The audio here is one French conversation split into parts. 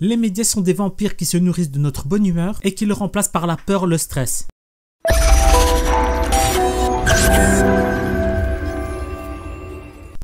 Les médias sont des vampires qui se nourrissent de notre bonne humeur et qui le remplacent par la peur, le stress.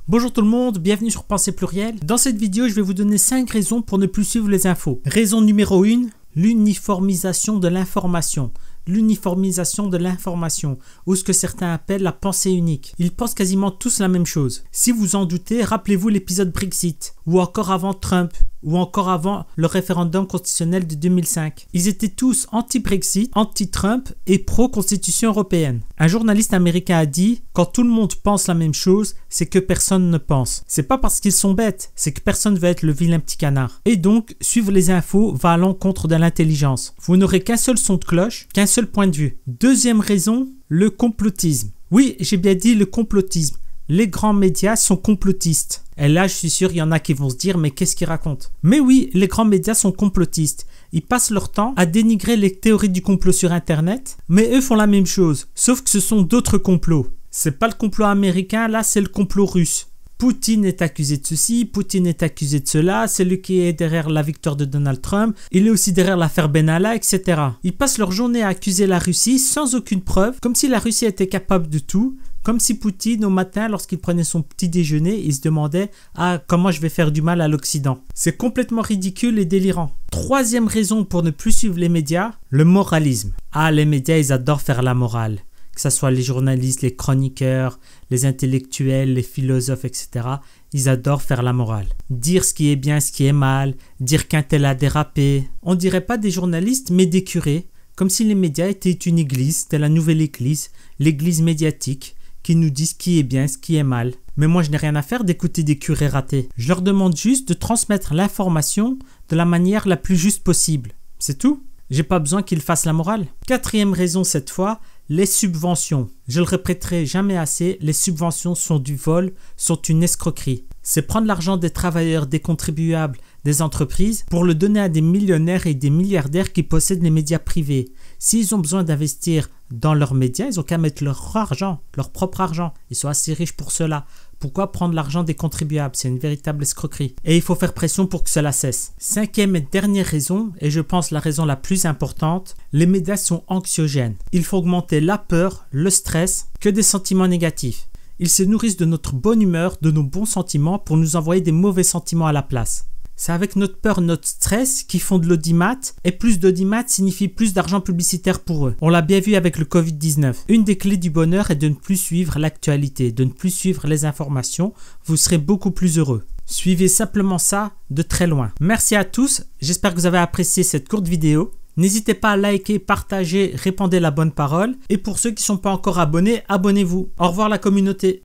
Bonjour tout le monde, bienvenue sur Pensée Pluriel. Dans cette vidéo, je vais vous donner 5 raisons pour ne plus suivre les infos. Raison numéro 1, l'uniformisation de l'information l'uniformisation de l'information, ou ce que certains appellent la pensée unique. Ils pensent quasiment tous la même chose. Si vous en doutez, rappelez-vous l'épisode Brexit, ou encore avant Trump, ou encore avant le référendum constitutionnel de 2005. Ils étaient tous anti-Brexit, anti-Trump et pro-constitution européenne. Un journaliste américain a dit Quand tout le monde pense la même chose, c'est que personne ne pense. C'est pas parce qu'ils sont bêtes, c'est que personne veut être le vilain petit canard. Et donc, suivre les infos va à l'encontre de l'intelligence. Vous n'aurez qu'un seul son de cloche, qu'un seul point de vue. Deuxième raison, le complotisme. Oui, j'ai bien dit le complotisme les grands médias sont complotistes. Et là, je suis sûr, il y en a qui vont se dire, mais qu'est-ce qu'ils racontent Mais oui, les grands médias sont complotistes. Ils passent leur temps à dénigrer les théories du complot sur Internet, mais eux font la même chose, sauf que ce sont d'autres complots. C'est pas le complot américain, là, c'est le complot russe. Poutine est accusé de ceci, Poutine est accusé de cela, c'est lui qui est derrière la victoire de Donald Trump, il est aussi derrière l'affaire Benalla, etc. Ils passent leur journée à accuser la Russie sans aucune preuve, comme si la Russie était capable de tout, comme si Poutine, au matin, lorsqu'il prenait son petit déjeuner, il se demandait Ah, comment je vais faire du mal à l'Occident C'est complètement ridicule et délirant. Troisième raison pour ne plus suivre les médias, le moralisme. Ah, les médias, ils adorent faire la morale. Que ce soit les journalistes, les chroniqueurs, les intellectuels, les philosophes, etc. Ils adorent faire la morale. Dire ce qui est bien, ce qui est mal, dire qu'un tel a dérapé. On dirait pas des journalistes, mais des curés comme si les médias étaient une église, telle la nouvelle église, l'église médiatique, qui nous disent ce qui est bien, ce qui est mal. Mais moi, je n'ai rien à faire d'écouter des curés ratés. Je leur demande juste de transmettre l'information de la manière la plus juste possible. C'est tout. J'ai pas besoin qu'ils fassent la morale. Quatrième raison cette fois, les subventions. Je le répéterai jamais assez, les subventions sont du vol, sont une escroquerie. C'est prendre l'argent des travailleurs, des contribuables, des entreprises pour le donner à des millionnaires et des milliardaires qui possèdent les médias privés. S'ils ont besoin d'investir dans leurs médias, ils n'ont qu'à mettre leur argent, leur propre argent. Ils sont assez riches pour cela. Pourquoi prendre l'argent des contribuables C'est une véritable escroquerie. Et il faut faire pression pour que cela cesse. Cinquième et dernière raison, et je pense la raison la plus importante, les médias sont anxiogènes. Il faut augmenter la peur, le stress, que des sentiments négatifs. Ils se nourrissent de notre bonne humeur, de nos bons sentiments pour nous envoyer des mauvais sentiments à la place. C'est avec notre peur, notre stress qui font de l'audimat et plus d'audimat signifie plus d'argent publicitaire pour eux. On l'a bien vu avec le Covid-19. Une des clés du bonheur est de ne plus suivre l'actualité, de ne plus suivre les informations. Vous serez beaucoup plus heureux. Suivez simplement ça de très loin. Merci à tous, j'espère que vous avez apprécié cette courte vidéo. N'hésitez pas à liker, partager, répandez la bonne parole. Et pour ceux qui ne sont pas encore abonnés, abonnez-vous. Au revoir la communauté.